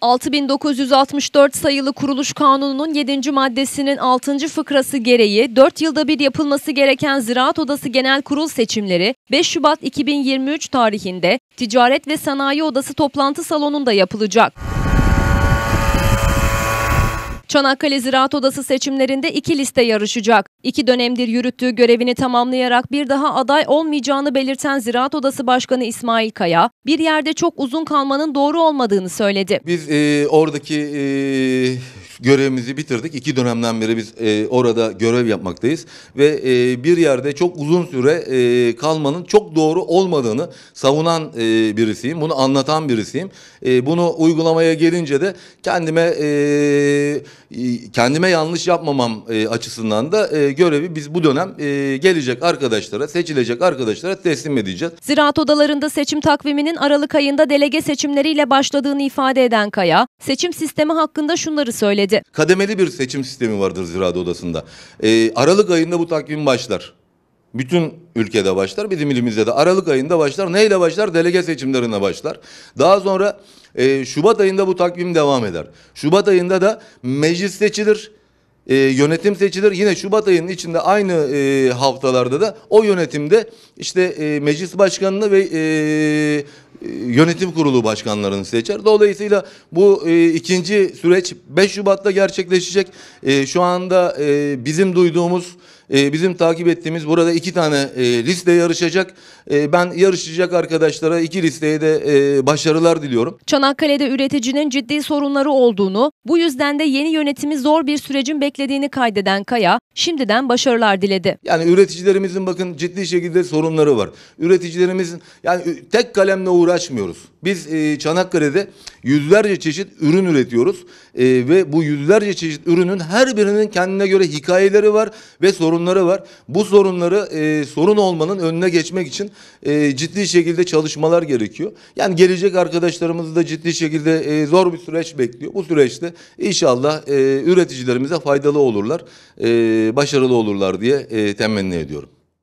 6964 sayılı kuruluş kanununun 7. maddesinin 6. fıkrası gereği 4 yılda bir yapılması gereken Ziraat Odası Genel Kurul seçimleri 5 Şubat 2023 tarihinde Ticaret ve Sanayi Odası toplantı salonunda yapılacak. Çanakkale Ziraat Odası seçimlerinde iki liste yarışacak. İki dönemdir yürüttüğü görevini tamamlayarak bir daha aday olmayacağını belirten Ziraat Odası Başkanı İsmail Kaya, bir yerde çok uzun kalmanın doğru olmadığını söyledi. Biz e, oradaki e, görevimizi bitirdik. İki dönemden beri biz e, orada görev yapmaktayız. Ve e, bir yerde çok uzun süre e, kalmanın çok doğru olmadığını savunan e, birisiyim. Bunu anlatan birisiyim. E, bunu uygulamaya gelince de kendime e, kendime yanlış yapmamam e, açısından da e, görevi biz bu dönem e, gelecek arkadaşlara, seçilecek arkadaşlara teslim edeceğiz. Ziraat odalarında seçim takviminin Aralık ayında delege seçimleriyle başladığını ifade eden Kaya, seçim sistemi hakkında şunları söyledi söyledi. Kademeli bir seçim sistemi vardır Ziraat Odası'nda. E, Aralık ayında bu takvim başlar. Bütün ülkede başlar, bizim ilimizde de Aralık ayında başlar. Neyle başlar? Delege seçimlerine başlar. Daha sonra e, Şubat ayında bu takvim devam eder. Şubat ayında da meclis seçilir, e, yönetim seçilir. Yine Şubat ayının içinde aynı e, haftalarda da o yönetimde işte e, meclis başkanını ve e, e, yönetim kurulu başkanlarını seçer. Dolayısıyla bu e, ikinci süreç 5 Şubat'ta gerçekleşecek. E, şu anda e, bizim duyduğumuz ee, bizim takip ettiğimiz burada iki tane e, liste yarışacak. Ee, ben yarışacak arkadaşlara iki listeye de e, başarılar diliyorum. Çanakkale'de üreticinin ciddi sorunları olduğunu, bu yüzden de yeni yönetimi zor bir sürecin beklediğini kaydeden Kaya, şimdiden başarılar diledi. Yani üreticilerimizin bakın ciddi şekilde sorunları var. Üreticilerimizin yani tek kalemle uğraşmıyoruz. Biz e, Çanakkale'de yüzlerce çeşit ürün üretiyoruz ve bu yüzlerce çeşit ürünün her birinin kendine göre hikayeleri var ve sorun sorunları var. Bu sorunları e, sorun olmanın önüne geçmek için e, ciddi şekilde çalışmalar gerekiyor. Yani gelecek arkadaşlarımızı da ciddi şekilde e, zor bir süreç bekliyor. Bu süreçte inşallah e, üreticilerimize faydalı olurlar, e, başarılı olurlar diye e, temenni ediyorum.